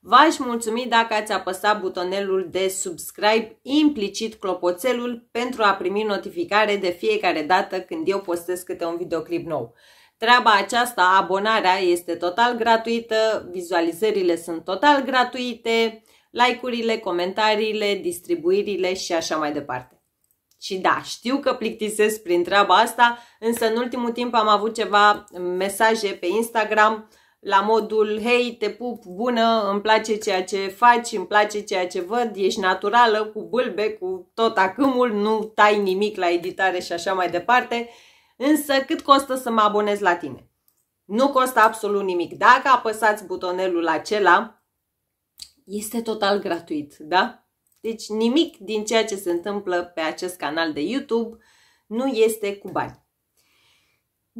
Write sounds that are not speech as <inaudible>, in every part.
V-aș mulțumi dacă ați apăsat butonelul de subscribe, implicit clopoțelul, pentru a primi notificare de fiecare dată când eu postez câte un videoclip nou. Treaba aceasta, abonarea, este total gratuită, vizualizările sunt total gratuite, like-urile, comentariile, distribuirile și așa mai departe. Și da, știu că plictisesc prin treaba asta, însă în ultimul timp am avut ceva mesaje pe Instagram la modul, hei, te pup, bună, îmi place ceea ce faci, îmi place ceea ce văd, ești naturală, cu bâlbe, cu tot acâmul, nu tai nimic la editare și așa mai departe, însă cât costă să mă abonez la tine? Nu costă absolut nimic. Dacă apăsați butonelul acela, este total gratuit, da? Deci nimic din ceea ce se întâmplă pe acest canal de YouTube nu este cu bani.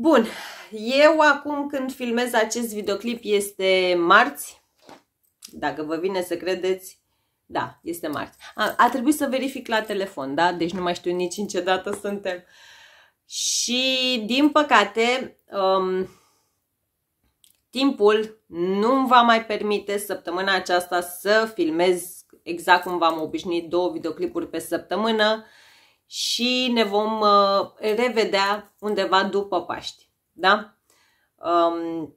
Bun, eu acum când filmez acest videoclip este marți, dacă vă vine să credeți, da, este marți. A, a trebuit să verific la telefon, da? Deci nu mai știu nici în ce dată suntem. Și, din păcate, um, timpul nu îmi va mai permite săptămâna aceasta să filmez exact cum v-am obișnuit două videoclipuri pe săptămână. Uh, și ne vom uh, revedea undeva după Paști. Da? Um,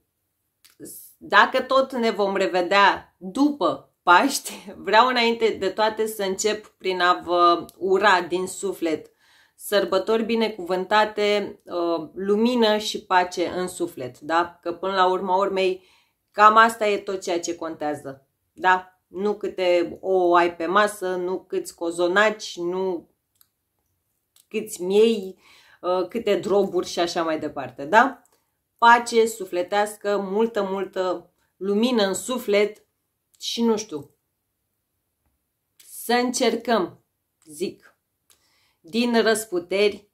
dacă tot ne vom revedea după Paști, <laughs> vreau înainte de toate să încep prin a vă ura din suflet sărbători binecuvântate, uh, lumină și pace în suflet, da? Că până la urma urmei cam asta e tot ceea ce contează, da? Nu câte o ai pe masă, nu câți cozonaci, nu câți miei, uh, câte droburi și așa mai departe, da? Pace sufletească, multă, multă lumină în suflet și nu știu, să încercăm, zic, din răsputeri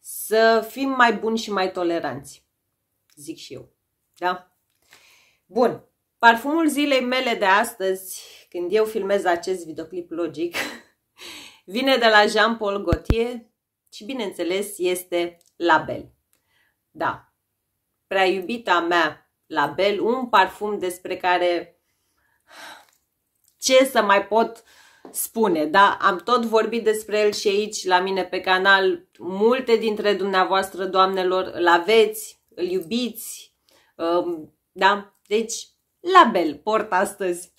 să fim mai buni și mai toleranți, zic și eu, da? Bun, parfumul zilei mele de astăzi, când eu filmez acest videoclip logic, <laughs> vine de la Jean-Paul Gaultier, ci bineînțeles este Label. Da, prea iubita mea Label, un parfum despre care ce să mai pot spune, da? Am tot vorbit despre el și aici la mine pe canal, multe dintre dumneavoastră, doamnelor, îl aveți, îl iubiți, um, da? Deci, Label port astăzi.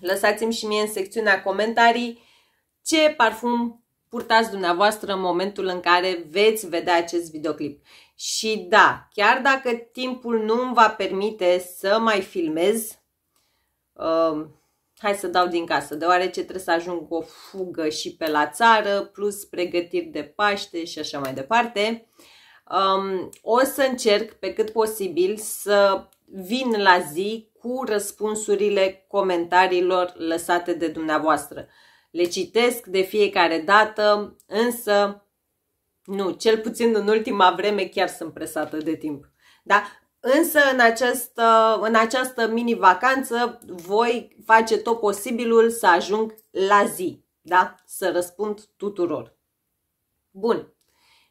Lăsați-mi și mie în secțiunea comentarii ce parfum purtați dumneavoastră în momentul în care veți vedea acest videoclip. Și da, chiar dacă timpul nu îmi va permite să mai filmez, uh, hai să dau din casă, deoarece trebuie să ajung cu o fugă și pe la țară, plus pregătiri de Paște și așa mai departe, um, o să încerc pe cât posibil să vin la zi cu răspunsurile comentariilor lăsate de dumneavoastră. Uh, le citesc de fiecare dată, însă nu, cel puțin în ultima vreme chiar sunt presată de timp. Da? Însă în această, în această mini-vacanță voi face tot posibilul să ajung la zi, da? să răspund tuturor. Bun,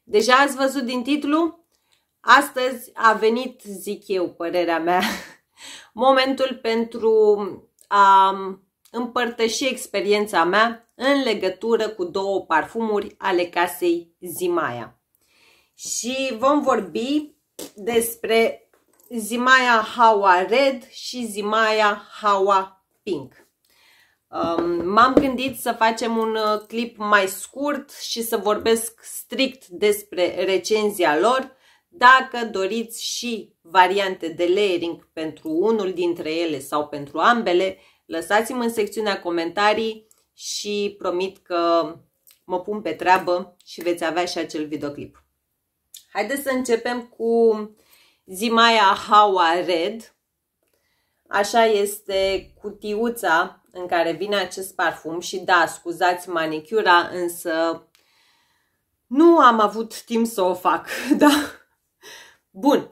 deja ați văzut din titlu? Astăzi a venit, zic eu, părerea mea, <laughs> momentul pentru a împărtăși experiența mea în legătură cu două parfumuri ale casei Zimaia. Și vom vorbi despre Zimaia Hawa Red și Zimaia Hawa Pink. Um, m-am gândit să facem un uh, clip mai scurt și să vorbesc strict despre recenzia lor. Dacă doriți și variante de layering pentru unul dintre ele sau pentru ambele, Lăsați-mă în secțiunea comentarii și promit că mă pun pe treabă și veți avea și acel videoclip. Haideți să începem cu Zimaya Hawa Red. Așa este cutiuța în care vine acest parfum și da, scuzați manicura, însă nu am avut timp să o fac, <laughs> da? Bun,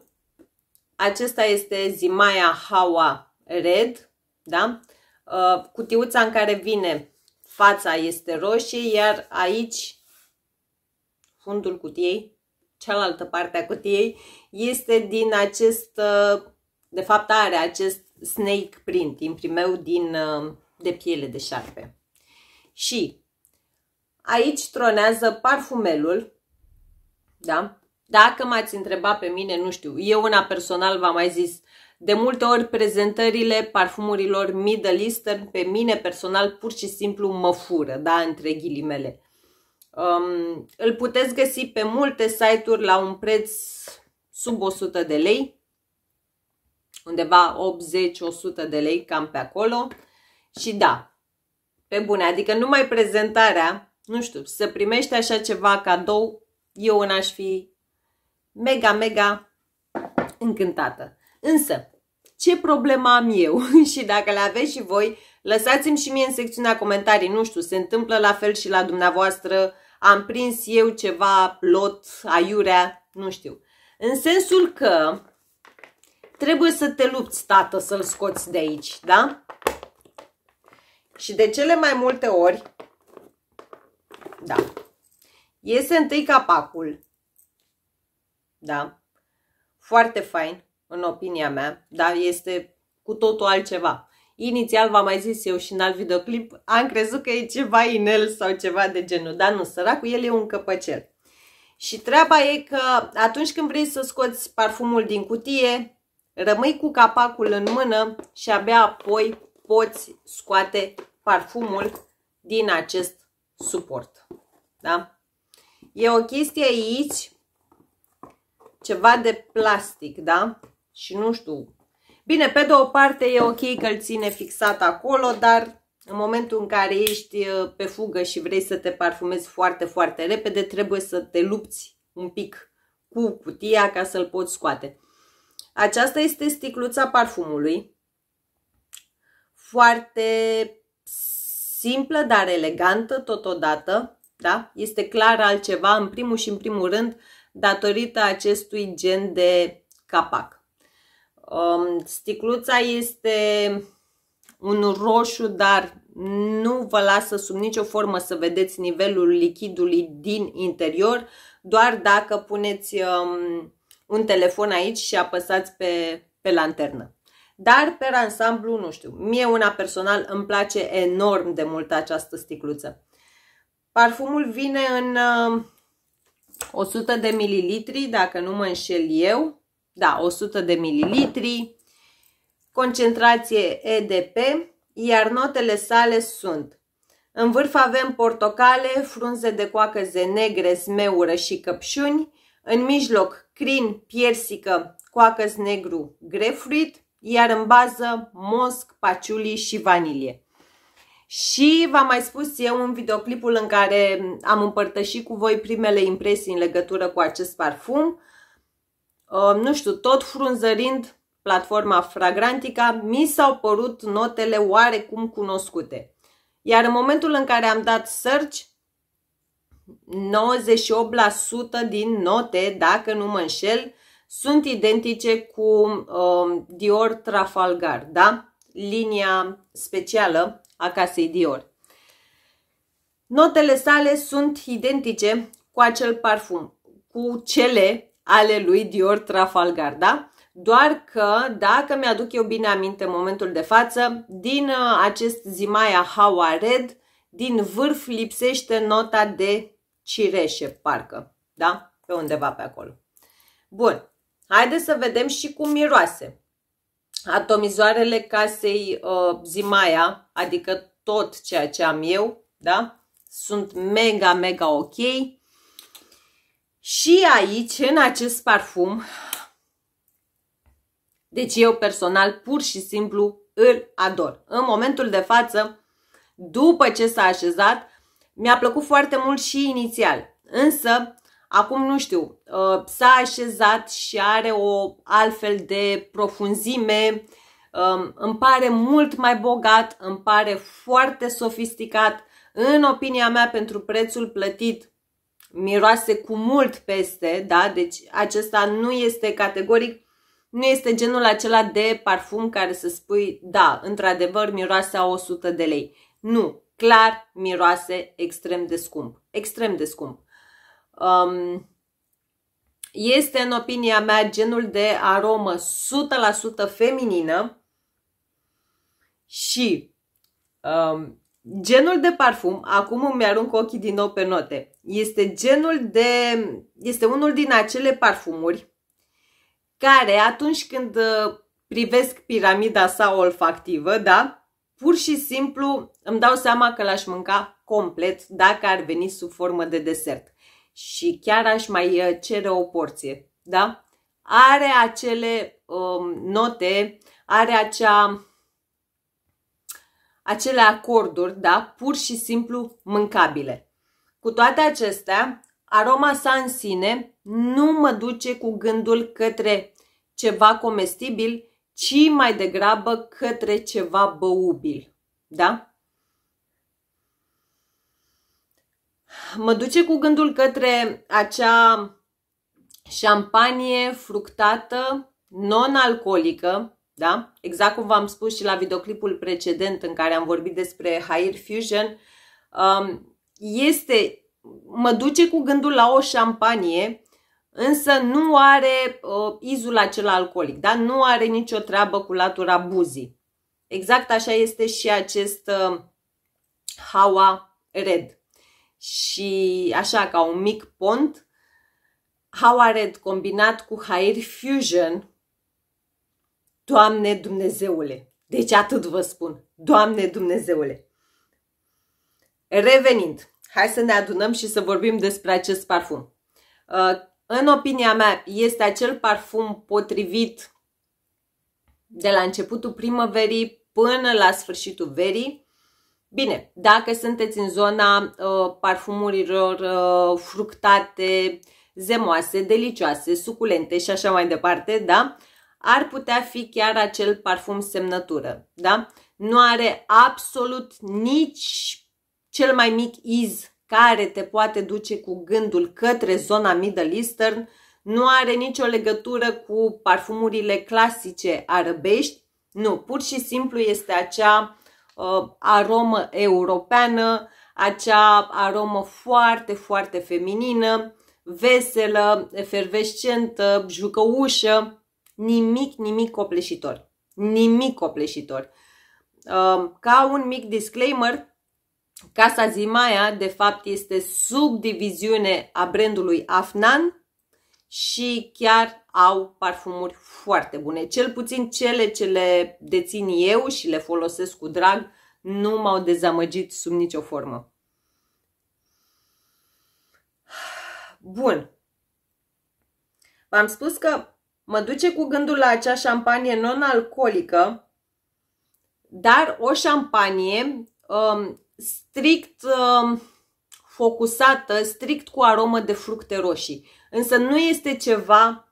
acesta este Zimaya Hawa Red, da? Uh, cutiuța în care vine fața este roșie, iar aici fundul cutiei, cealaltă parte a cutiei, este din acest, uh, de fapt are acest snake print, imprimeu din, uh, de piele de șarpe. Și aici tronează parfumelul, da? Dacă m-ați întrebat pe mine, nu știu, eu una personal v-am mai zis, de multe ori prezentările parfumurilor Middle Eastern pe mine personal pur și simplu mă fură, da, între ghilimele. Um, îl puteți găsi pe multe site-uri la un preț sub 100 de lei, undeva 80-100 de lei, cam pe acolo. Și da, pe bune, adică numai prezentarea, nu știu, să primești așa ceva cadou, eu n-aș fi mega, mega încântată. Însă, ce problemă am eu <laughs> și dacă le aveți și voi, lăsați-mi și mie în secțiunea comentarii, nu știu, se întâmplă la fel și la dumneavoastră, am prins eu ceva lot, aiurea, nu știu. În sensul că trebuie să te lupți, tată, să-l scoți de aici, da? Și de cele mai multe ori, da, iese întâi capacul, da, foarte fain, în opinia mea, dar este cu totul altceva. Inițial v-am mai zis eu și în alt videoclip, am crezut că e ceva inel sau ceva de genul, dar nu, săracul el e un căpăcel. Și treaba e că atunci când vrei să scoți parfumul din cutie, rămâi cu capacul în mână și abia apoi poți scoate parfumul din acest suport. Da? E o chestie aici, ceva de plastic, da? și nu știu. Bine, pe de o parte e ok că îl ține fixat acolo, dar în momentul în care ești pe fugă și vrei să te parfumezi foarte, foarte repede, trebuie să te lupți un pic cu cutia ca să-l poți scoate. Aceasta este sticluța parfumului. Foarte simplă, dar elegantă totodată. Da? Este clar altceva în primul și în primul rând datorită acestui gen de capac. Um, sticluța este un roșu, dar nu vă lasă sub nicio formă să vedeți nivelul lichidului din interior, doar dacă puneți um, un telefon aici și apăsați pe, pe lanternă. Dar, pe ansamblu, nu știu, mie una personal îmi place enorm de mult această sticluță. Parfumul vine în 100 um, de mililitri, dacă nu mă înșel eu, da, 100 de mililitri, concentrație EDP, iar notele sale sunt în vârf avem portocale, frunze de coacăze negre, zmeură și căpșuni, în mijloc crin, piersică, coacăz negru, grefruit, iar în bază mosc, paciuli și vanilie. Și v-am mai spus eu în videoclipul în care am împărtășit cu voi primele impresii în legătură cu acest parfum, Um, nu știu, tot frunzărind platforma Fragrantica, mi s-au părut notele oarecum cunoscute. Iar în momentul în care am dat search, 98% din note, dacă nu mă înșel, sunt identice cu um, Dior Trafalgar, da? Linia specială a casei Dior. Notele sale sunt identice cu acel parfum, cu cele ale lui Dior Trafalgar, da? Doar că, dacă mi-aduc eu bine aminte în momentul de față, din uh, acest Zimaya Hawa Red, din vârf lipsește nota de cireșe, parcă, da? Pe undeva pe acolo. Bun, haideți să vedem și cum miroase. Atomizoarele casei uh, Zimaia, adică tot ceea ce am eu, da? Sunt mega, mega ok. Și aici, în acest parfum, deci eu personal pur și simplu îl ador. În momentul de față, după ce s-a așezat, mi-a plăcut foarte mult și inițial. Însă, acum nu știu, uh, s-a așezat și are o altfel de profunzime, um, îmi pare mult mai bogat, îmi pare foarte sofisticat. În opinia mea, pentru prețul plătit, miroase cu mult peste, da? Deci acesta nu este categoric, nu este genul acela de parfum care să spui, da, într-adevăr miroase a 100 de lei. Nu, clar miroase extrem de scump. Extrem de scump. Um, este, în opinia mea, genul de aromă 100% feminină și um, genul de parfum, acum îmi arunc ochii din nou pe note, este genul de... este unul din acele parfumuri care atunci când uh, privesc piramida sa olfactivă, da? Pur și simplu îmi dau seama că l-aș mânca complet dacă ar veni sub formă de desert. Și chiar aș mai uh, cere o porție, da? Are acele um, note, are acea acele acorduri, da, pur și simplu mâncabile. Cu toate acestea, aroma sa în sine nu mă duce cu gândul către ceva comestibil, ci mai degrabă către ceva băubil. Da? Mă duce cu gândul către acea șampanie fructată, non-alcoolică, da? Exact cum v-am spus și la videoclipul precedent în care am vorbit despre Hair Fusion, um, este, mă duce cu gândul la o șampanie, însă nu are uh, izul acela alcoolic, da? nu are nicio treabă cu latura buzii. Exact așa este și acest uh, Hawa Red. Și așa, ca un mic pont, Hawa Red combinat cu Hair Fusion, Doamne Dumnezeule! Deci atât vă spun, Doamne Dumnezeule! Revenind, hai să ne adunăm și să vorbim despre acest parfum. Uh, în opinia mea, este acel parfum potrivit de la începutul primăverii până la sfârșitul verii. Bine, dacă sunteți în zona uh, parfumurilor uh, fructate, zemoase, delicioase, suculente și așa mai departe, da? Ar putea fi chiar acel parfum semnătură, da? Nu are absolut nici cel mai mic iz care te poate duce cu gândul către zona Middle Eastern nu are nicio legătură cu parfumurile clasice arabești, nu, pur și simplu este acea uh, aromă europeană, acea aromă foarte, foarte feminină, veselă, efervescentă, jucăușă, nimic, nimic copleșitor. Nimic copleșitor. Uh, ca un mic disclaimer, Casa Zimaia, de fapt, este subdiviziune a brandului Afnan și chiar au parfumuri foarte bune. Cel puțin cele ce le dețin eu și le folosesc cu drag nu m-au dezamăgit sub nicio formă. Bun. V-am spus că mă duce cu gândul la acea șampanie non-alcoolică, dar o șampanie um, strict um, focusată, strict cu aromă de fructe roșii. Însă nu este ceva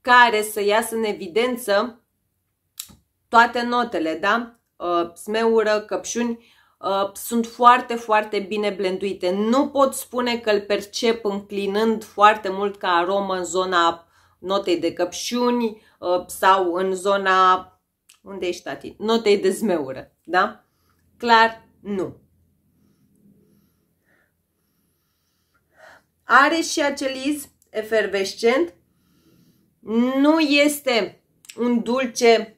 care să iasă în evidență toate notele, da? Uh, smeură, căpșuni, uh, sunt foarte, foarte bine blenduite. Nu pot spune că îl percep înclinând foarte mult ca aromă în zona notei de căpșuni uh, sau în zona unde ești tati? Notei de zmeură, da? Clar, nu. Are și acel iz efervescent. Nu este un dulce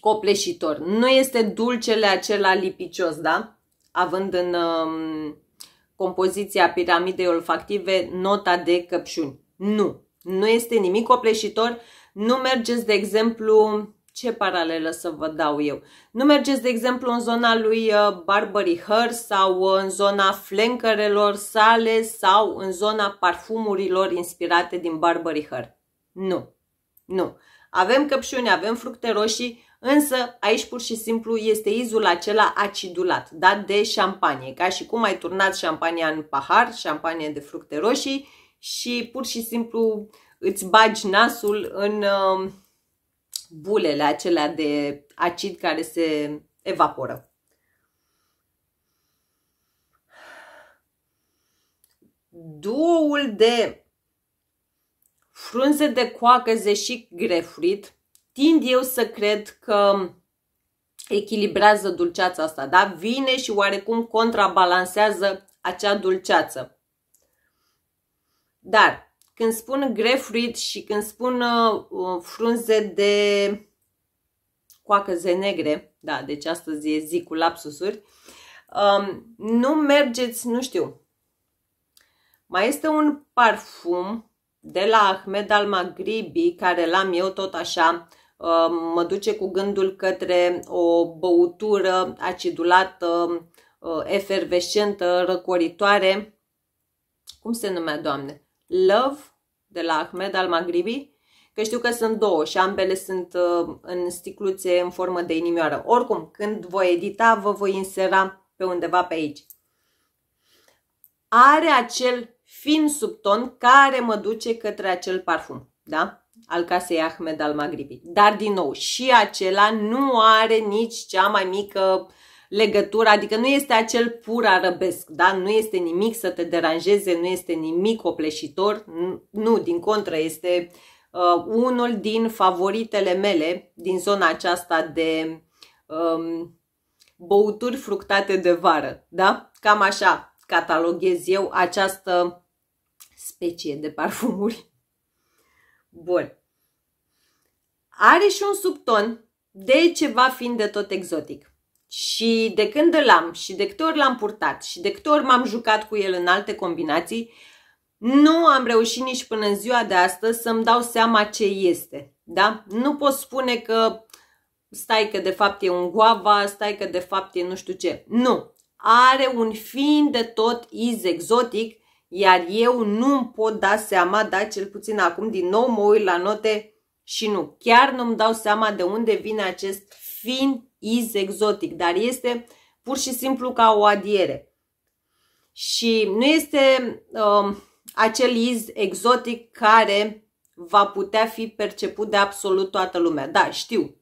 copleșitor. Nu este dulcele acela lipicios, da? Având în um, compoziția piramidei olfactive nota de căpșuni. Nu. Nu este nimic copleșitor. Nu mergeți, de exemplu, ce paralelă să vă dau eu? Nu mergeți, de exemplu, în zona lui uh, Barbary Hair sau uh, în zona flencărelor sale sau în zona parfumurilor inspirate din Barbary Hair. Nu, nu. Avem căpșuni, avem fructe roșii, însă aici pur și simplu este izul acela acidulat, dat de șampanie, ca și cum ai turnat șampania în pahar, șampanie de fructe roșii și pur și simplu îți bagi nasul în... Uh, bulele acelea de acid care se evaporă. Duoul de frunze de coacăze și grefurit tind eu să cred că echilibrează dulceața asta, da? Vine și oarecum contrabalansează acea dulceață. Dar când spun grefruit și când spun uh, uh frunze de coacăze negre, da, deci astăzi e zi cu lapsusuri, um, nu mergeți, nu știu, mai este un parfum de la Ahmed al Maghribi, care l-am eu tot așa, um, mă duce cu gândul către o băutură acidulată, uh, efervescentă, răcoritoare. Cum se numea, Doamne? Love de la Ahmed al Maghribi, că știu că sunt două și ambele sunt uh, în sticluțe în formă de inimioară. Oricum, când voi edita, vă voi insera pe undeva pe aici. Are acel fin subton care mă duce către acel parfum, da? Al casei Ahmed al Maghribi. Dar, din nou, și acela nu are nici cea mai mică uh, legătura, adică nu este acel pur arabesc, da? nu este nimic să te deranjeze, nu este nimic opleșitor, nu, din contră, este uh, unul din favoritele mele din zona aceasta de um, băuturi fructate de vară, da? Cam așa cataloghez eu această specie de parfumuri. Bun. Are și un subton de ceva fiind de tot exotic. Și de când îl am și de câte ori l-am purtat și de câte ori m-am jucat cu el în alte combinații, nu am reușit nici până în ziua de astăzi să-mi dau seama ce este. Da? Nu pot spune că stai că de fapt e un guava, stai că de fapt e nu știu ce. Nu. Are un fiind de tot iz exotic, iar eu nu îmi pot da seama, da, cel puțin acum din nou mă uit la note și nu. Chiar nu-mi dau seama de unde vine acest fin iz exotic, dar este pur și simplu ca o adiere. Și nu este um, acel iz exotic care va putea fi perceput de absolut toată lumea. Da, știu.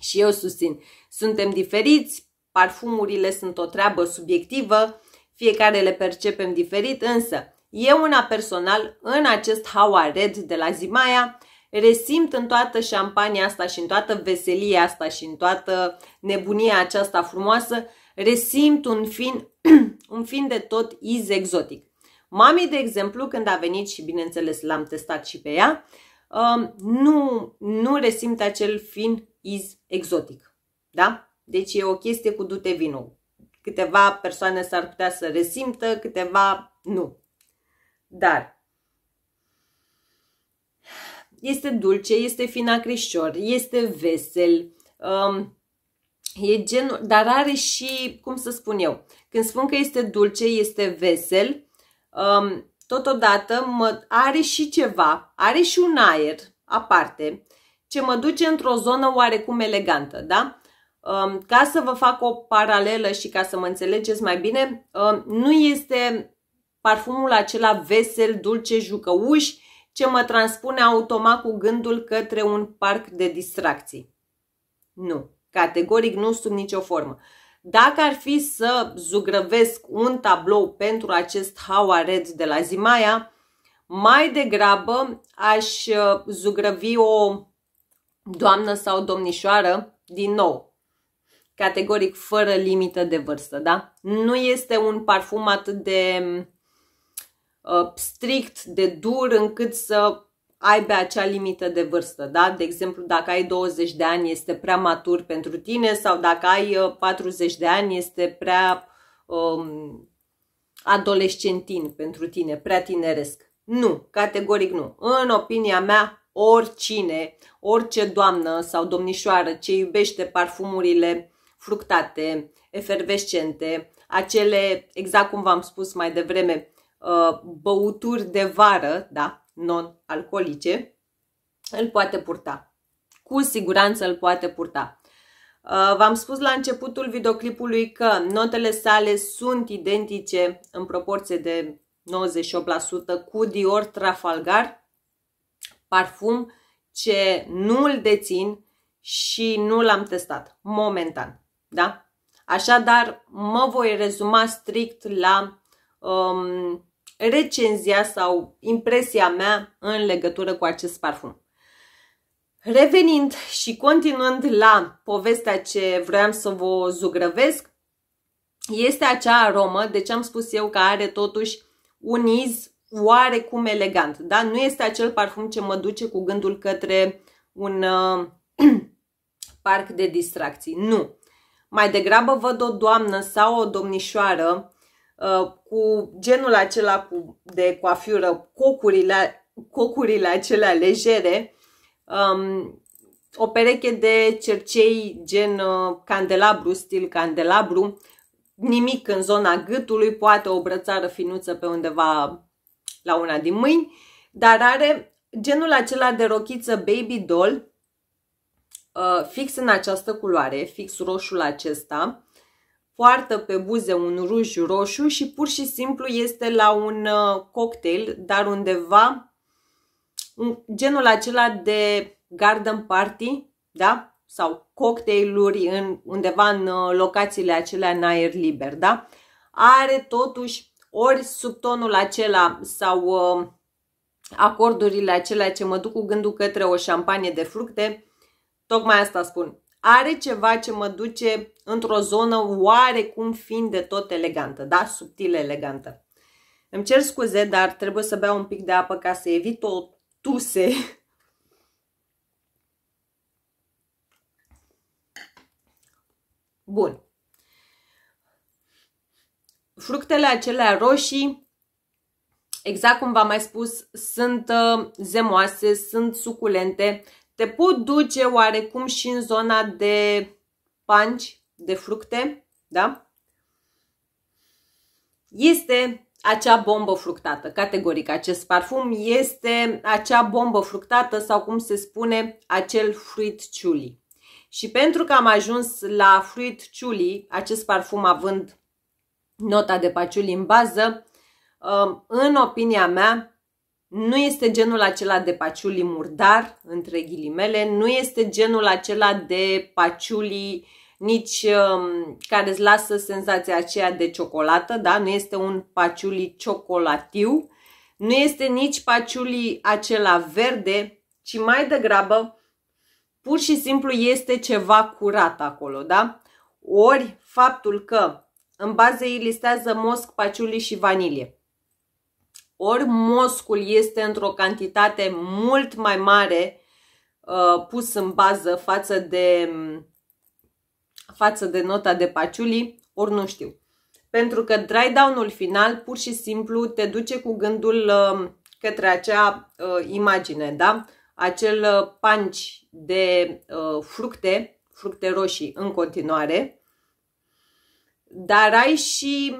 Și eu susțin. Suntem diferiți, parfumurile sunt o treabă subiectivă, fiecare le percepem diferit, însă eu una personal, în acest Howard Red de la Zimaia, resimt în toată șampania asta și în toată veselia asta și în toată nebunia aceasta frumoasă, resimt un fin, <clears throat> un fin de tot iz exotic. Mami, de exemplu, când a venit și bineînțeles l-am testat și pe ea, um, nu, nu resimte acel fin iz exotic. Da? Deci e o chestie cu dute vinul. Câteva persoane s-ar putea să resimtă, câteva nu. Dar este dulce, este fin acrișor, este vesel, um, e genul, dar are și, cum să spun eu, când spun că este dulce, este vesel, um, totodată mă, are și ceva, are și un aer aparte, ce mă duce într-o zonă oarecum elegantă, da? Um, ca să vă fac o paralelă și ca să mă înțelegeți mai bine, um, nu este parfumul acela vesel, dulce, jucăuș, ce mă transpune automat cu gândul către un parc de distracții. Nu, categoric nu sunt nicio formă. Dacă ar fi să zugrăvesc un tablou pentru acest Red de la Zimaia, mai degrabă aș uh, zugrăvi o doamnă sau domnișoară, din nou, categoric fără limită de vârstă, da? Nu este un parfum atât de Uh, strict de dur încât să aibă acea limită de vârstă. Da? De exemplu, dacă ai 20 de ani este prea matur pentru tine sau dacă ai 40 uh, de ani este prea um, adolescentin pentru tine, prea tineresc. Nu, categoric nu. În opinia mea, oricine, orice doamnă sau domnișoară ce iubește parfumurile fructate, efervescente, acele, exact cum v-am spus mai devreme, Uh, băuturi de vară, da, non-alcoolice, îl poate purta. Cu siguranță îl poate purta. Uh, v-am spus la începutul videoclipului că notele sale sunt identice în proporție de 98% cu Dior Trafalgar, parfum ce nu îl dețin și nu l-am testat momentan. Da? Așadar, mă voi rezuma strict la um, recenzia sau impresia mea în legătură cu acest parfum. Revenind și continuând la povestea ce vreau să vă zugrăvesc, este acea aromă, de deci am spus eu că are totuși un iz oarecum elegant, da? Nu este acel parfum ce mă duce cu gândul către un uh, <clears throat> parc de distracții, nu. Mai degrabă văd o doamnă sau o domnișoară Uh, cu genul acela de coafură, cocurile, cocurile acelea legere, um, o pereche de cercei gen uh, candelabru, stil candelabru, nimic în zona gâtului, poate o brățară finuță pe undeva la una din mâini, dar are genul acela de rochiță baby doll, uh, fix în această culoare, fix roșul acesta, poartă pe buze un ruj roșu și pur și simplu este la un uh, cocktail, dar undeva genul acela de garden party, da? Sau cocktailuri în, undeva în uh, locațiile acelea în aer liber, da? Are totuși ori subtonul acela sau uh, acordurile acelea ce mă duc cu gândul către o șampanie de fructe, tocmai asta spun, are ceva ce mă duce într-o zonă oarecum fiind de tot elegantă, da? Subtil elegantă. Îmi cer scuze, dar trebuie să beau un pic de apă ca să evit o tuse. Bun. Fructele acelea roșii, exact cum v-am mai spus, sunt uh, zemoase, sunt suculente, te pot duce oarecum și în zona de panci, de fructe, da? Este acea bombă fructată, categoric. Acest parfum este acea bombă fructată sau cum se spune, acel fruit ciuli. Și pentru că am ajuns la fruit ciuli, acest parfum având nota de paciuli în bază, uh, în opinia mea, nu este genul acela de paciuli murdar, între ghilimele, nu este genul acela de paciuli nici um, care îți lasă senzația aceea de ciocolată, da? nu este un paciuli ciocolatiu, nu este nici paciuli acela verde, ci mai degrabă pur și simplu este ceva curat acolo, da? Ori faptul că în bază ei listează mosc, paciuli și vanilie ori moscul este într-o cantitate mult mai mare uh, pus în bază față de, față de nota de paciuli, ori nu știu. Pentru că dry down-ul final pur și simplu te duce cu gândul uh, către acea uh, imagine, da? Acel uh, panci de uh, fructe, fructe roșii în continuare, dar ai și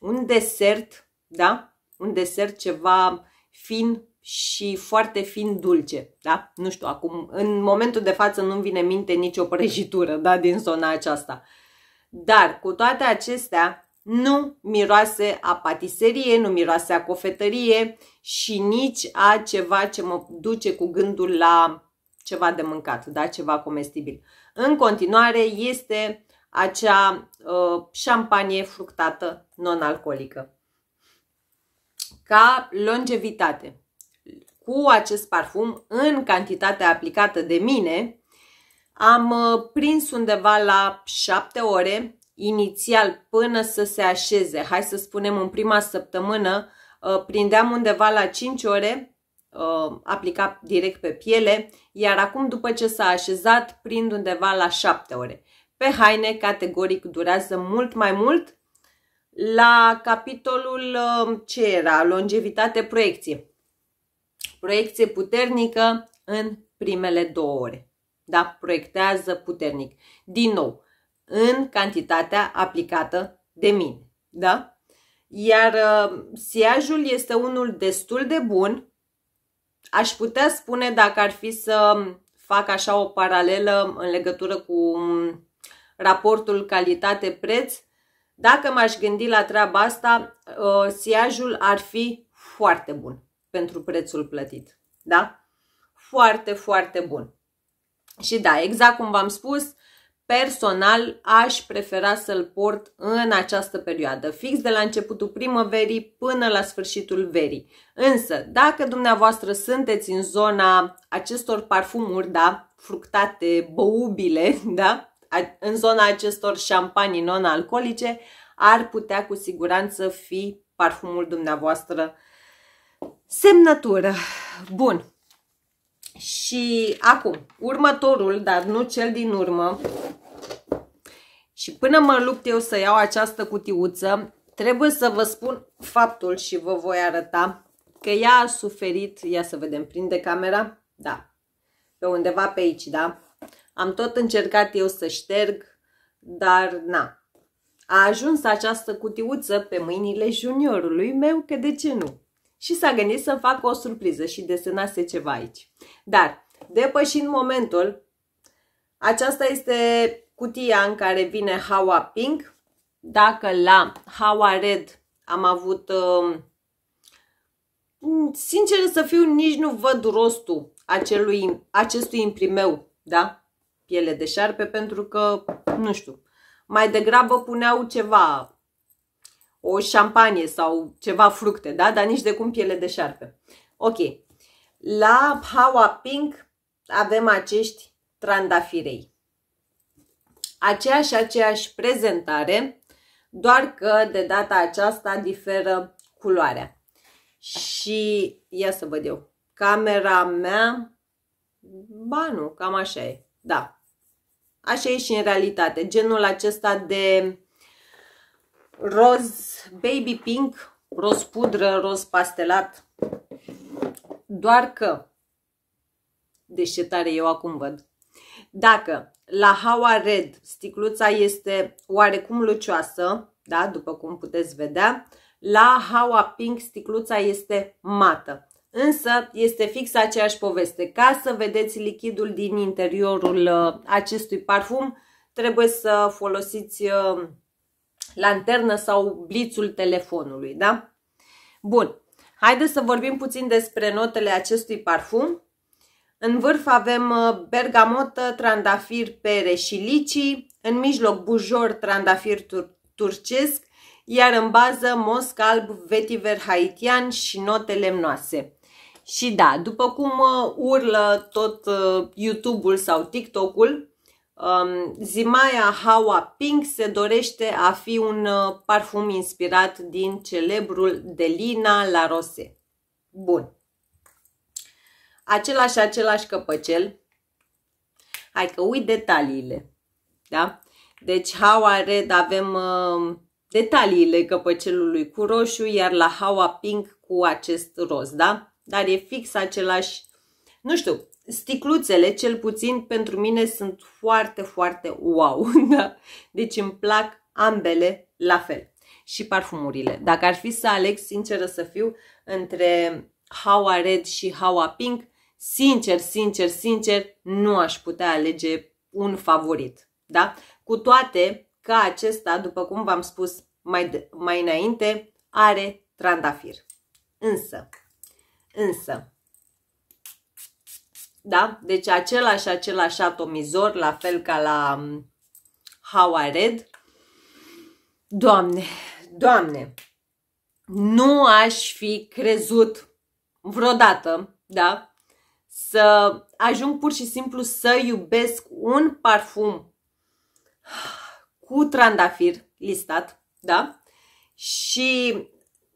un desert da? Un desert ceva fin și foarte fin dulce, da? Nu știu, acum, în momentul de față nu-mi vine minte nicio prăjitură, da, din zona aceasta. Dar, cu toate acestea, nu miroase a patiserie, nu miroase a cofetărie și nici a ceva ce mă duce cu gândul la ceva de mâncat, da? ceva comestibil. În continuare este acea uh, șampanie fructată non-alcoolică ca longevitate. Cu acest parfum, în cantitatea aplicată de mine, am uh, prins undeva la 7 ore, inițial până să se așeze. Hai să spunem în prima săptămână, uh, prindeam undeva la 5 ore, uh, aplicat direct pe piele, iar acum după ce s-a așezat, prind undeva la 7 ore. Pe haine, categoric, durează mult mai mult, la capitolul um, ce era, longevitate, proiecție. Proiecție puternică în primele două ore. Da, proiectează puternic. Din nou, în cantitatea aplicată de mine. Da? Iar uh, siajul este unul destul de bun. Aș putea spune dacă ar fi să um, fac așa o paralelă în legătură cu raportul calitate-preț, dacă m-aș gândi la treaba asta, uh, siajul ar fi foarte bun pentru prețul plătit. Da? Foarte, foarte bun. Și da, exact cum v-am spus, personal aș prefera să-l port în această perioadă, fix de la începutul primăverii până la sfârșitul verii. Însă, dacă dumneavoastră sunteți în zona acestor parfumuri, da, fructate, băubile, <laughs> da, în zona acestor șampanii non-alcoolice ar putea cu siguranță fi parfumul dumneavoastră semnătură. Bun. Și acum, următorul, dar nu cel din urmă, și până mă lupt eu să iau această cutiuță, trebuie să vă spun faptul și vă voi arăta că ea a suferit, ia să vedem, prinde camera, da, pe undeva pe aici, da, am tot încercat eu să șterg, dar na. A ajuns această cutiuță pe mâinile juniorului meu, că de ce nu? Și s-a gândit să-mi facă o surpriză și desenase ceva aici. Dar, depășind momentul, aceasta este cutia în care vine Hawa Pink. Dacă la Hawa Red am avut... Um, sincer să fiu, nici nu văd rostul acelui, acestui imprimeu, da? piele de șarpe pentru că, nu știu, mai degrabă puneau ceva, o șampanie sau ceva fructe, da? dar nici de cum piele de șarpe. Ok, la Hawa Pink avem acești trandafirei. Aceeași, aceeași prezentare, doar că de data aceasta diferă culoarea. Și ia să văd eu, camera mea, ba nu, cam așa e, da, Așa e și în realitate. Genul acesta de roz baby pink, roz pudră, roz pastelat. Doar că, deșetare eu acum văd, dacă la Hawa Red sticluța este oarecum lucioasă, da, după cum puteți vedea, la Hawa Pink sticluța este mată. Însă este fix aceeași poveste. Ca să vedeți lichidul din interiorul uh, acestui parfum, trebuie să folosiți uh, lanternă sau blițul telefonului, da? Bun, haideți să vorbim puțin despre notele acestui parfum. În vârf avem uh, bergamotă, trandafir, pere și licii, în mijloc bujor, trandafir tur turcesc, iar în bază mosc alb, vetiver haitian și note lemnoase. Și da, după cum uh, urlă tot uh, YouTube-ul sau TikTok-ul, um, Zimaya Hawa Pink se dorește a fi un uh, parfum inspirat din celebrul Delina La Rose. Bun. Același, același căpăcel. Hai că uit detaliile. Da? Deci Hawa Red avem um, detaliile căpăcelului cu roșu, iar la Hawa Pink cu acest roz, da? dar e fix același, nu știu, sticluțele cel puțin pentru mine sunt foarte, foarte wow, <laughs> da? Deci îmi plac ambele la fel și parfumurile. Dacă ar fi să aleg, sinceră să fiu, între Hawa Red și Hawa Pink, sincer, sincer, sincer, nu aș putea alege un favorit. Da? Cu toate că acesta, după cum v-am spus mai, mai înainte, are trandafir. Însă, însă. Da? Deci același, același atomizor, la fel ca la um, How I Read. Doamne, doamne, nu aș fi crezut vreodată, da, să ajung pur și simplu să iubesc un parfum cu trandafir listat, da, și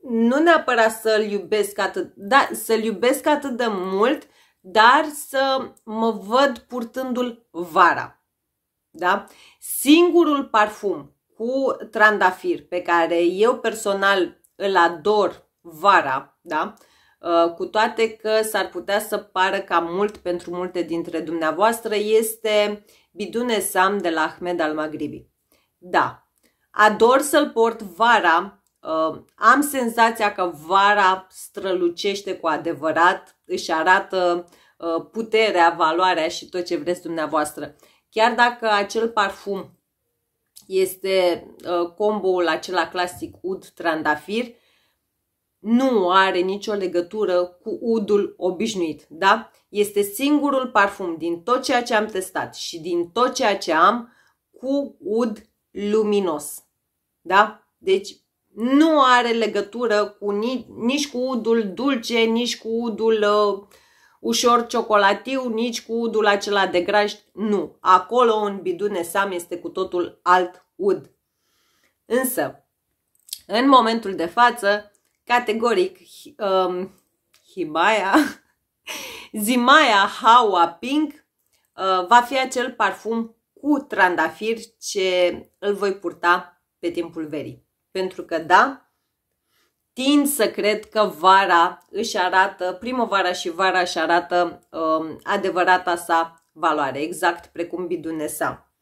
nu neapărat să-l iubesc atât, da, să-l iubesc atât de mult, dar să mă văd purtându-l vara. Da? Singurul parfum cu trandafir pe care eu personal îl ador vara, da? Uh, cu toate că s-ar putea să pară cam mult pentru multe dintre dumneavoastră, este Bidune Sam de la Ahmed al Maghribi. Da, ador să-l port vara Um, am senzația că vara strălucește cu adevărat, își arată uh, puterea, valoarea și tot ce vreți dumneavoastră. Chiar dacă acel parfum este uh, comboul acela clasic ud trandafir, nu are nicio legătură cu udul obișnuit, da? Este singurul parfum din tot ceea ce am testat și din tot ceea ce am cu ud luminos, da? Deci nu are legătură cu nici, nici cu udul dulce, nici cu udul uh, ușor ciocolatiu, nici cu udul acela de grajd, nu. Acolo în bidune sam este cu totul alt ud. Însă, în momentul de față, categoric, um, Himaya, <laughs> Zimaya Hawa Pink uh, va fi acel parfum cu trandafir ce îl voi purta pe timpul verii pentru că da, tind să cred că vara își arată, primăvara și vara își arată um, adevărata sa valoare, exact precum bidunesa.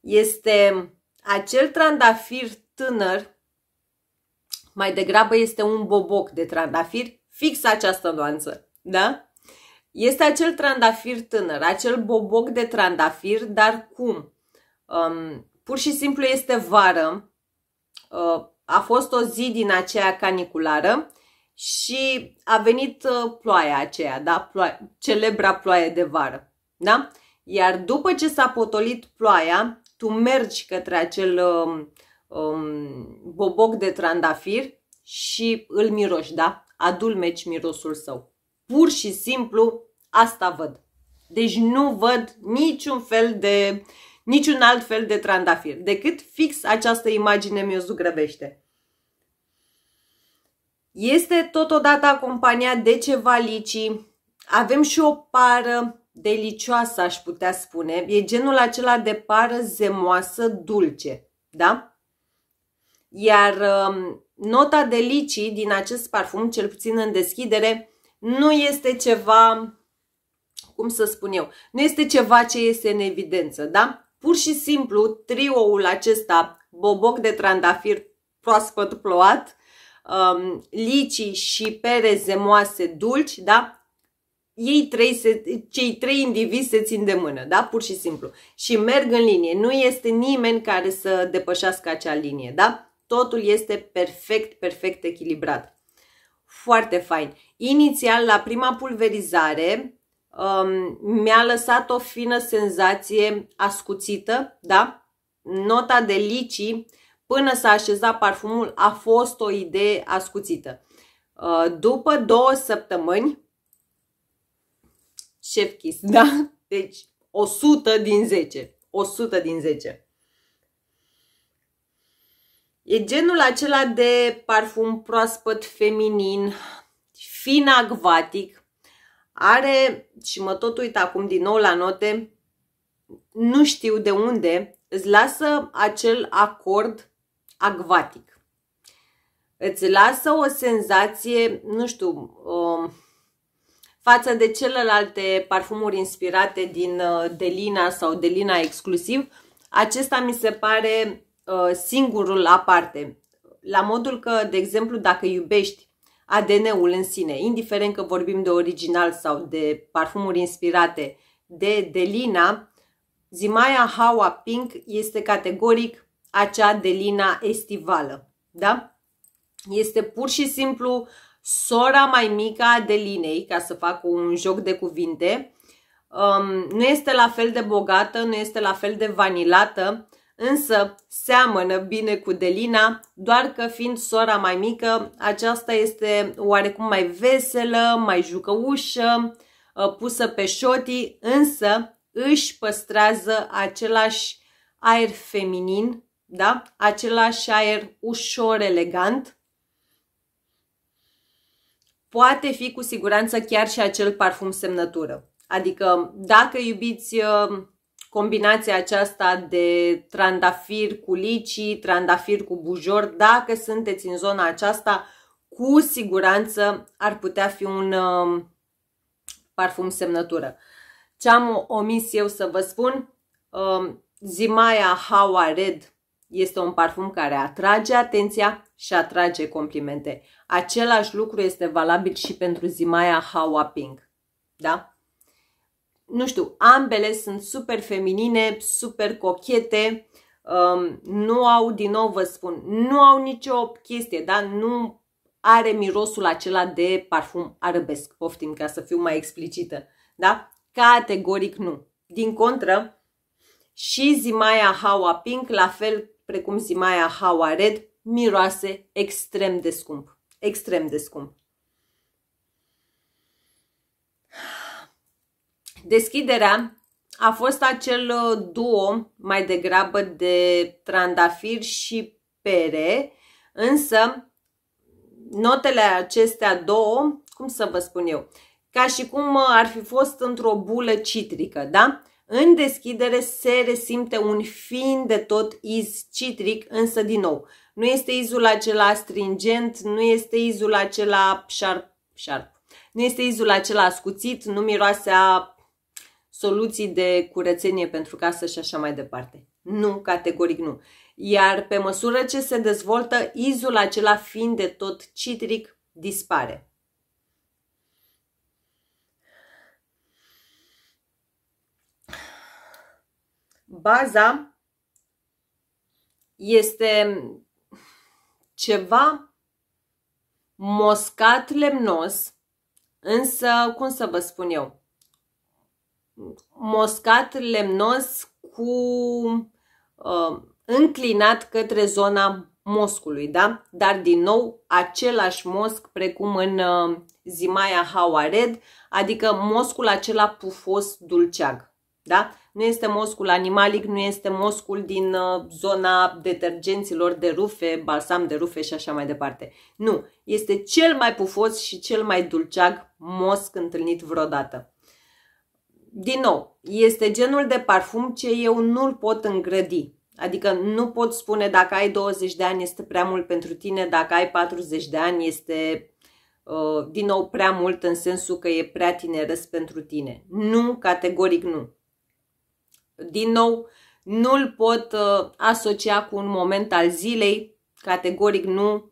Este acel trandafir tânăr, mai degrabă este un boboc de trandafir, fix această nuanță, da? Este acel trandafir tânăr, acel boboc de trandafir, dar cum? Um, Pur și simplu este vară. Uh, a fost o zi din aceea caniculară și a venit uh, ploaia aceea, da? ploaia celebra ploaie de vară, da? Iar după ce s-a potolit ploaia, tu mergi către acel um, um, boboc de trandafir și îl miroși, da? Adulmeci mirosul său. Pur și simplu asta văd. Deci nu văd niciun fel de niciun alt fel de trandafir, decât fix această imagine mi-o zugrăvește. Este totodată acompaniat de ceva licii, avem și o pară delicioasă, aș putea spune. E genul acela de pară zemoasă, dulce, da? Iar um, nota de licii din acest parfum, cel puțin în deschidere, nu este ceva, cum să spun eu, nu este ceva ce este în evidență, da? Pur și simplu, trioul acesta, boboc de trandafir proaspăt ploat, um, licii și pere zemoase dulci, da? Ei trei se, cei trei indivizi se țin de mână, da? Pur și simplu. Și merg în linie. Nu este nimeni care să depășească acea linie, da? Totul este perfect, perfect echilibrat. Foarte fain. Inițial, la prima pulverizare, um, mi-a lăsat o fină senzație ascuțită, da? Nota de licii până s-a așezat parfumul a fost o idee ascuțită. Uh, după două săptămâni, chef kiss, da? Deci 100 din 10. 100 din 10. E genul acela de parfum proaspăt feminin, fin acvatic, are, și mă tot uit acum din nou la note, nu știu de unde, îți lasă acel acord acvatic. Îți lasă o senzație, nu știu, um, față de celelalte parfumuri inspirate din uh, Delina sau Delina exclusiv, acesta mi se pare uh, singurul aparte. La modul că, de exemplu, dacă iubești ADN-ul în sine, indiferent că vorbim de original sau de parfumuri inspirate de Delina, Zimaya Hawa Pink este categoric acea Delina estivală. Da? Este pur și simplu sora mai mică a Delinei, ca să fac un joc de cuvinte. Um, nu este la fel de bogată, nu este la fel de vanilată, însă seamănă bine cu Delina, doar că fiind sora mai mică, aceasta este oarecum mai veselă, mai jucăușă, ă, pusă pe șotii, însă își păstrează același aer feminin, da? același aer ușor elegant. Poate fi cu siguranță chiar și acel parfum semnătură. Adică dacă iubiți ă, combinația aceasta de trandafir cu licii, trandafir cu bujor, dacă sunteți în zona aceasta, cu siguranță ar putea fi un um, parfum semnătură. Ce am omis eu să vă spun, um, Zimaia How Red este un parfum care atrage atenția și atrage complimente. Același lucru este valabil și pentru Zimaia Hawa Pink. Da? nu știu, ambele sunt super feminine, super cochete, um, nu au, din nou vă spun, nu au nicio chestie, da? Nu are mirosul acela de parfum arabesc, poftim ca să fiu mai explicită, da? Categoric nu. Din contră, și Zimaya Hawa Pink, la fel precum Zimaya Hawa Red, miroase extrem de scump. Extrem de scump. Deschiderea a fost acel uh, duo mai degrabă de trandafir și pere, însă notele acestea două, cum să vă spun eu, ca și cum uh, ar fi fost într-o bulă citrică, da? În deschidere se resimte un fin de tot iz citric, însă din nou, nu este izul acela stringent, nu este izul acela șarp, șarp. Nu este izul acela ascuțit, nu miroase a soluții de curățenie pentru casă și așa mai departe. Nu, categoric nu. Iar pe măsură ce se dezvoltă, izul acela fiind de tot citric, dispare. Baza este ceva moscat lemnos, însă, cum să vă spun eu, moscat lemnos cu uh, înclinat către zona moscului, da? Dar din nou același mosc precum în uh, Zimaia Hawared, adică moscul acela pufos dulceag, da? Nu este moscul animalic, nu este moscul din uh, zona detergenților de rufe, balsam de rufe și așa mai departe. Nu, este cel mai pufos și cel mai dulceag mosc întâlnit vreodată din nou, este genul de parfum ce eu nu-l pot îngrădi. Adică nu pot spune dacă ai 20 de ani este prea mult pentru tine, dacă ai 40 de ani este uh, din nou prea mult în sensul că e prea tineres pentru tine. Nu, categoric nu. Din nou, nu-l pot uh, asocia cu un moment al zilei, categoric nu.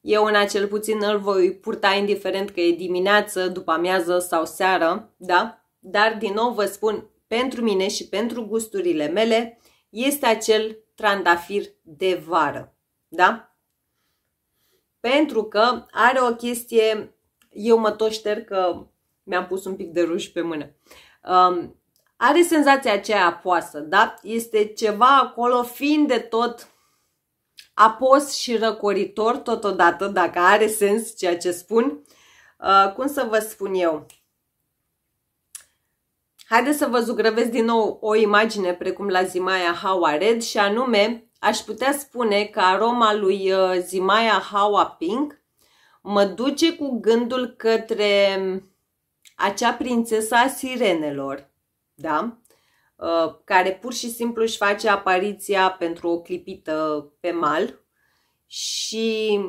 Eu în acel puțin îl voi purta indiferent că e dimineață, după amiază sau seară, da? dar din nou vă spun, pentru mine și pentru gusturile mele, este acel trandafir de vară. Da? Pentru că are o chestie, eu mă tot șterg că mi-am pus un pic de ruș pe mână. Um, are senzația aceea apoasă, da? Este ceva acolo fiind de tot apos și răcoritor totodată, dacă are sens ceea ce spun. Uh, cum să vă spun eu? Haideți să vă zugrăvesc din nou o imagine precum la Zimaia Hawa Red și anume aș putea spune că aroma lui uh, Zimaia Hawa Pink mă duce cu gândul către um, acea prințesă a sirenelor, da? Uh, care pur și simplu își face apariția pentru o clipită pe mal și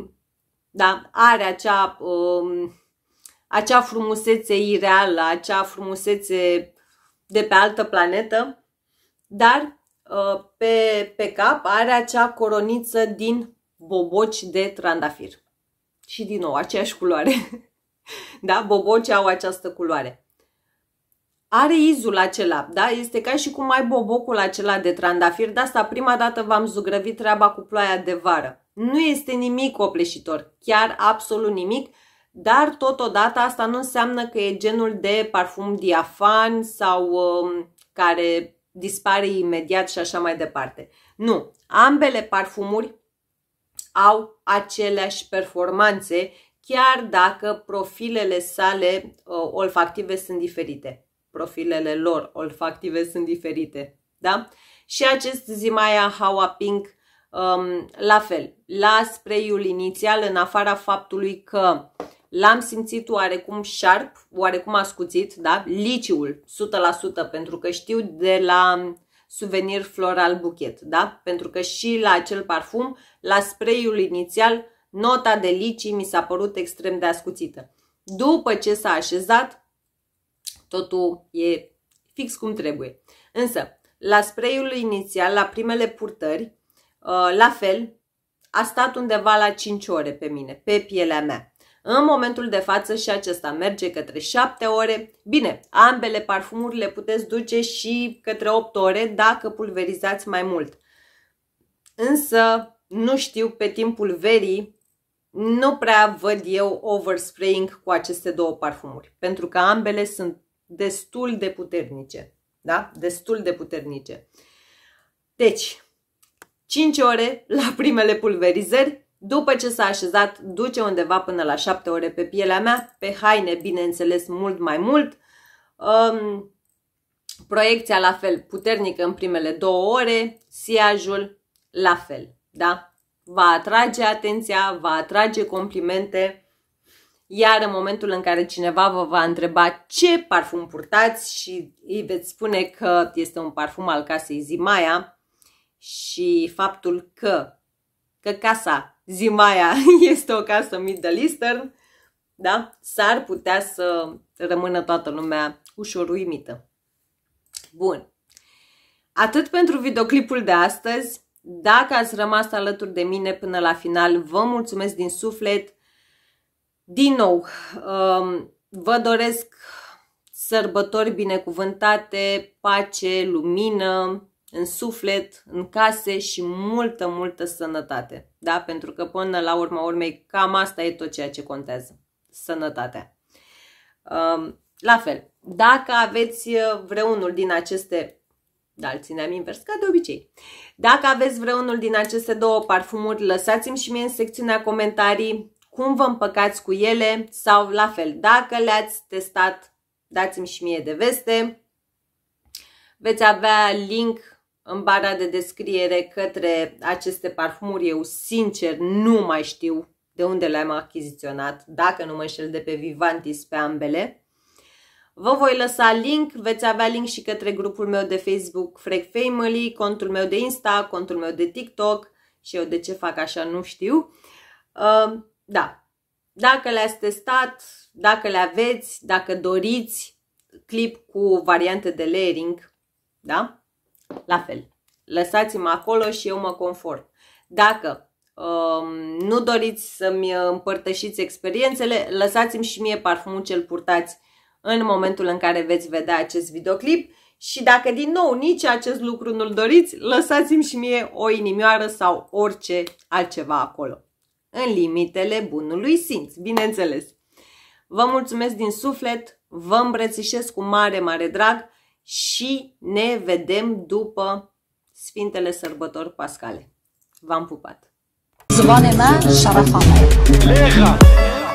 da, are acea, um, acea frumusețe ireală, acea frumusețe de pe altă planetă, dar uh, pe, pe cap are acea coroniță din boboci de trandafir. Și din nou, aceeași culoare. <laughs> da? bobocii au această culoare. Are izul acela, da? Este ca și cum ai bobocul acela de trandafir. De asta prima dată v-am zugrăvit treaba cu ploaia de vară. Nu este nimic opleșitor, chiar absolut nimic dar totodată asta nu înseamnă că e genul de parfum diafan sau um, care dispare imediat și așa mai departe. Nu, ambele parfumuri au aceleași performanțe, chiar dacă profilele sale uh, olfactive sunt diferite. Profilele lor olfactive sunt diferite. Da? Și acest Zimaya Hawa Pink, um, la fel, la sprayul inițial, în afara faptului că L-am simțit oarecum sharp, oarecum ascuțit, da? Liciul, 100%, pentru că știu de la suvenir floral buchet, da? Pentru că și la acel parfum, la sprayul inițial, nota de licii mi s-a părut extrem de ascuțită. După ce s-a așezat, totul e fix cum trebuie. Însă, la sprayul inițial, la primele purtări, uh, la fel, a stat undeva la 5 ore pe mine, pe pielea mea. În momentul de față și acesta merge către 7 ore. Bine, ambele parfumuri le puteți duce și către 8 ore dacă pulverizați mai mult. Însă, nu știu, pe timpul verii nu prea văd eu overspraying cu aceste două parfumuri, pentru că ambele sunt destul de puternice. Da? Destul de puternice. Deci, 5 ore la primele pulverizări, după ce s-a așezat, duce undeva până la 7 ore pe pielea mea, pe haine, bineînțeles, mult mai mult. Um, proiecția la fel, puternică în primele două ore, siajul la fel, da? Va atrage atenția, va atrage complimente, iar în momentul în care cineva vă va întreba ce parfum purtați și îi veți spune că este un parfum al casei Zimaia și faptul că că casa Zimaia <laughs> este o casă Middle Eastern, da? s-ar putea să rămână toată lumea ușor uimită. Bun. Atât pentru videoclipul de astăzi. Dacă ați rămas alături de mine până la final, vă mulțumesc din suflet. Din nou, um, vă doresc sărbători binecuvântate, pace, lumină, în suflet, în case și multă, multă sănătate. Da? Pentru că până la urma urmei cam asta e tot ceea ce contează. Sănătatea. Um, la fel, dacă aveți uh, vreunul din aceste dar îl țineam invers, ca de obicei. Dacă aveți vreunul din aceste două parfumuri, lăsați-mi și mie în secțiunea comentarii cum vă împăcați cu ele sau la fel, dacă le-ați testat, dați-mi și mie de veste. Veți avea link în bara de descriere către aceste parfumuri. Eu, sincer, nu mai știu de unde le-am achiziționat, dacă nu mă înșel de pe Vivantis pe ambele. Vă voi lăsa link, veți avea link și către grupul meu de Facebook Freak Family, contul meu de Insta, contul meu de TikTok și eu de ce fac așa nu știu. Uh, da, dacă le-ați testat, dacă le aveți, dacă doriți, clip cu variante de layering, da? La fel, lăsați-mă acolo și eu mă confort. Dacă um, nu doriți să-mi împărtășiți experiențele, lăsați-mi și mie parfumul cel purtați în momentul în care veți vedea acest videoclip și dacă din nou nici acest lucru nu-l doriți, lăsați-mi și mie o inimioară sau orice altceva acolo. În limitele bunului simț, bineînțeles. Vă mulțumesc din suflet, vă îmbrățișez cu mare, mare drag și ne vedem după Sfintele Sărbători Pascale. V-am pupat! Zvone mea, mea!